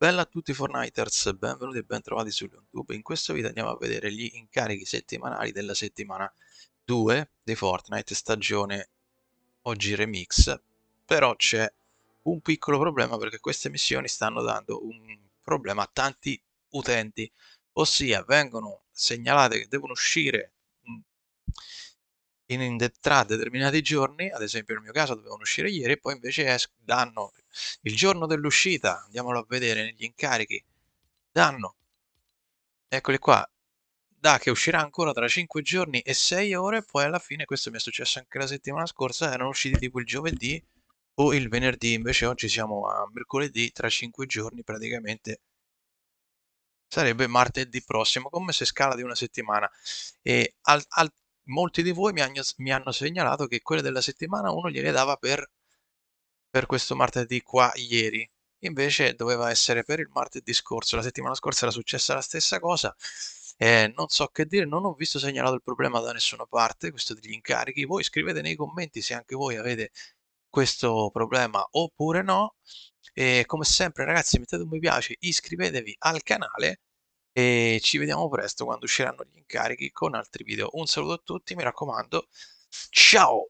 Bella a tutti Fortniters, benvenuti e bentrovati su YouTube. In questo video andiamo a vedere gli incarichi settimanali della settimana 2 di Fortnite stagione oggi remix. Però c'è un piccolo problema perché queste missioni stanno dando un problema a tanti utenti, ossia vengono segnalate che devono uscire mm, in, in tra determinati giorni, ad esempio nel mio caso dovevano uscire ieri, e poi invece danno il giorno dell'uscita, andiamolo a vedere negli incarichi, danno, eccoli qua, da che uscirà ancora tra 5 giorni e 6 ore, poi alla fine, questo mi è successo anche la settimana scorsa, erano usciti tipo il giovedì o il venerdì, invece oggi siamo a mercoledì, tra 5 giorni praticamente sarebbe martedì prossimo, come se scala di una settimana. E al, al, molti di voi mi hanno, mi hanno segnalato che quelle della settimana uno gliele dava per per questo martedì qua ieri. Invece doveva essere per il martedì scorso. La settimana scorsa era successa la stessa cosa. Eh, non so che dire, non ho visto segnalato il problema da nessuna parte, questo degli incarichi. Voi scrivete nei commenti se anche voi avete questo problema oppure no. E come sempre ragazzi mettete un mi piace, iscrivetevi al canale e ci vediamo presto quando usciranno gli incarichi con altri video. Un saluto a tutti, mi raccomando. Ciao!